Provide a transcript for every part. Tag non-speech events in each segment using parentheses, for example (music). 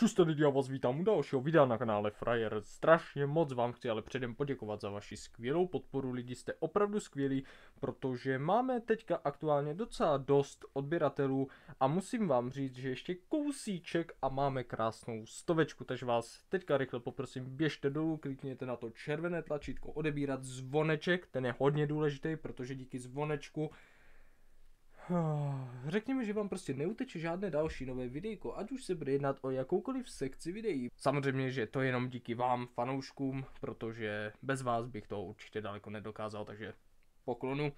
Čuste lidi, já vás vítám u dalšího videa na kanále Fryer. Strašně moc vám chci ale předem poděkovat za vaši skvělou podporu, lidi jste opravdu skvělí, protože máme teďka aktuálně docela dost odběratelů a musím vám říct, že ještě kousíček a máme krásnou stovečku, takže vás teďka rychle poprosím, běžte dolů, klikněte na to červené tlačítko odebírat zvoneček, ten je hodně důležitý, protože díky zvonečku Hm, řekněme, že vám prostě neuteče žádné další nové videjko, ať už se bude jednat o jakoukoliv sekci videí. Samozřejmě, že to je jenom díky vám, fanouškům, protože bez vás bych to určitě daleko nedokázal, takže poklonu.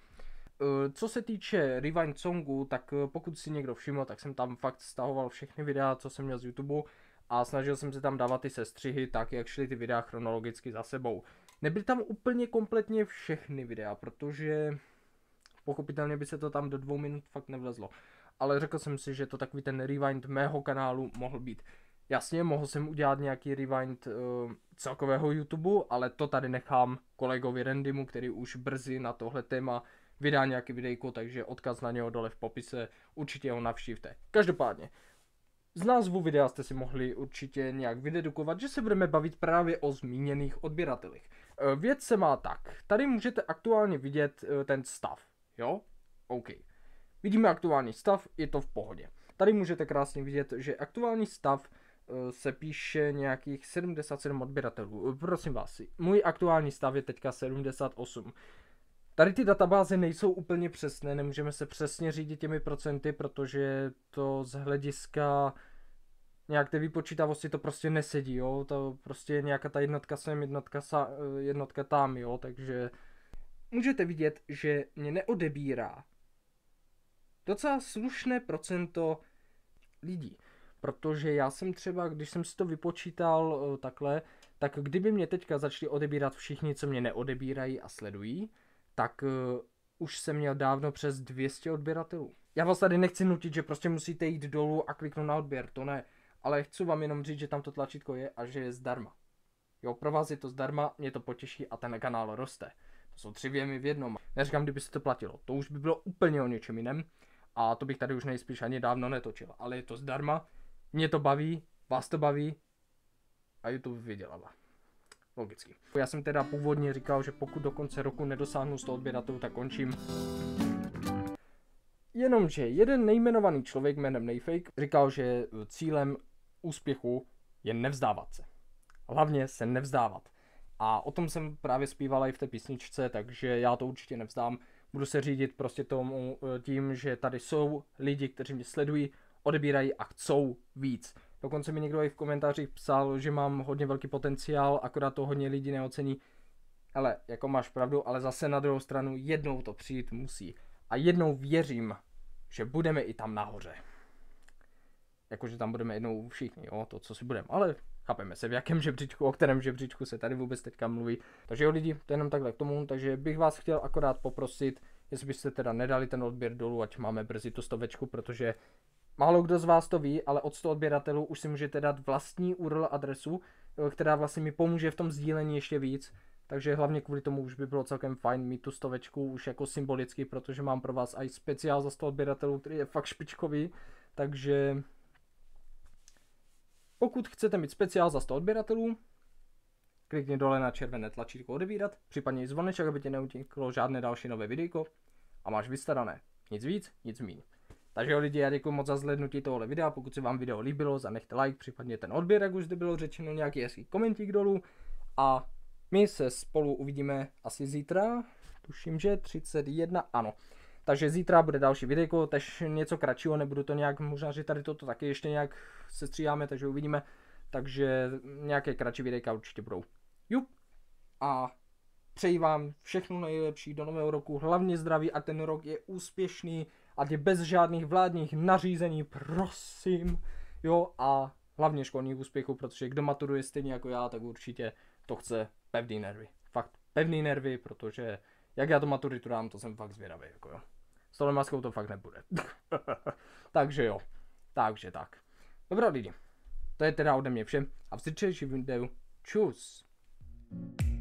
Eh, co se týče Rewind Songu, tak eh, pokud si někdo všiml, tak jsem tam fakt stahoval všechny videa, co jsem měl z YouTube a snažil jsem se tam dávat ty sestřihy tak, jak šly ty videa chronologicky za sebou. Nebyly tam úplně kompletně všechny videa, protože Pochopitelně by se to tam do dvou minut fakt nevlezlo. Ale řekl jsem si, že to takový ten rewind mého kanálu mohl být. Jasně, mohl jsem udělat nějaký rewind uh, celkového YouTube, ale to tady nechám kolegovi Randymu, který už brzy na tohle téma vydá nějaký videjko, takže odkaz na něho dole v popise, určitě ho navštívte. Každopádně, z názvu videa jste si mohli určitě nějak vydedukovat, že se budeme bavit právě o zmíněných odběratelích. Eh, věc se má tak, tady můžete aktuálně vidět eh, ten stav. Jo? OK. Vidíme aktuální stav, je to v pohodě. Tady můžete krásně vidět, že aktuální stav eh, se píše nějakých 77 odběratelů. Eh, prosím vás, můj aktuální stav je teďka 78. Tady ty databáze nejsou úplně přesné, nemůžeme se přesně řídit těmi procenty, protože to z hlediska nějak té vypočítavosti to prostě nesedí, jo, to prostě nějaká ta jednotka sem, jednotka, sa, eh, jednotka tam, jo, takže můžete vidět, že mě neodebírá docela slušné procento lidí. Protože já jsem třeba, když jsem si to vypočítal eh, takhle, tak kdyby mě teďka začali odebírat všichni, co mě neodebírají a sledují, tak eh, už jsem měl dávno přes 200 odběratelů. Já vás tady nechci nutit, že prostě musíte jít dolů a kliknout na odběr, to ne. Ale chci vám jenom říct, že tam to tlačítko je a že je zdarma. Jo, pro vás je to zdarma, mě to potěší a ten kanál roste jsou tři věmy v jednom. Neříkám, kdyby se to platilo, to už by bylo úplně o něčem jiném a to bych tady už nejspíš ani dávno netočil, ale je to zdarma, mě to baví, vás to baví a YouTube vydělává. Logicky. Já jsem teda původně říkal, že pokud do konce roku nedosáhnu 100 odběratelů, tak končím. Jenomže jeden nejmenovaný člověk jménem Nejfake říkal, že cílem úspěchu je nevzdávat se. Hlavně se nevzdávat. A o tom jsem právě zpívala i v té písničce, takže já to určitě nevzdám. Budu se řídit prostě tomu eh, tím, že tady jsou lidi, kteří mě sledují, odebírají a chcou víc. Dokonce mi někdo i v komentářích psal, že mám hodně velký potenciál, akorát to hodně lidí neocení. Ale jako máš pravdu, ale zase na druhou stranu jednou to přijít musí. A jednou věřím, že budeme i tam nahoře jakože tam budeme jednou všichni, jo, to, co si budeme, ale chápeme se, v jakém žebříčku, o kterém žebříčku se tady vůbec teďka mluví. Takže jo lidi, to je jenom takhle k tomu, takže bych vás chtěl akorát poprosit, jestli byste teda nedali ten odběr dolů, ať máme brzy tu stovečku, protože málo kdo z vás to ví, ale od 100 odběratelů už si můžete dát vlastní URL adresu, eh, která vlastně mi pomůže v tom sdílení ještě víc. Takže hlavně kvůli tomu už by bylo celkem fajn mít tu stovečku už jako symbolicky, protože mám pro vás i speciál za 100 odběratelů, který je fakt špičkový. Takže pokud chcete mít speciál za 100 odběratelů, klikni dole na červené tlačítko odebírat, případně i zvoneček, aby ti neuteklo žádné další nové videjko a máš vystarané. Nic víc, nic míň. Takže jo lidi, já děkuji moc za zhlednutí tohohle videa, pokud se vám video líbilo, zanechte like, případně ten odběr, jak už zde bylo řečeno, nějaký hezký komentík dolů a my se spolu uvidíme asi zítra, tuším, že 31, ano. Takže zítra bude další videjko, tež něco kratšího, nebudu to nějak, možná, že tady toto taky ještě nějak stříháme, takže uvidíme. Takže nějaké kratší videjka určitě budou. Jup. A přeji vám všechno nejlepší do nového roku, hlavně zdraví a ten rok je úspěšný, ať je bez žádných vládních nařízení, prosím. Jo, a hlavně školních úspěchů, protože kdo maturuje stejně jako já, tak určitě to chce pevný nervy. Fakt pevný nervy, protože jak já to maturitu dám, to jsem fakt zvědavý, jako jo. S tohle maskou to fakt nebude. (laughs) Takže jo. Takže tak. Dobrá lidi. To je teda ode mě vše a v zítřejším videu. Čus. thank you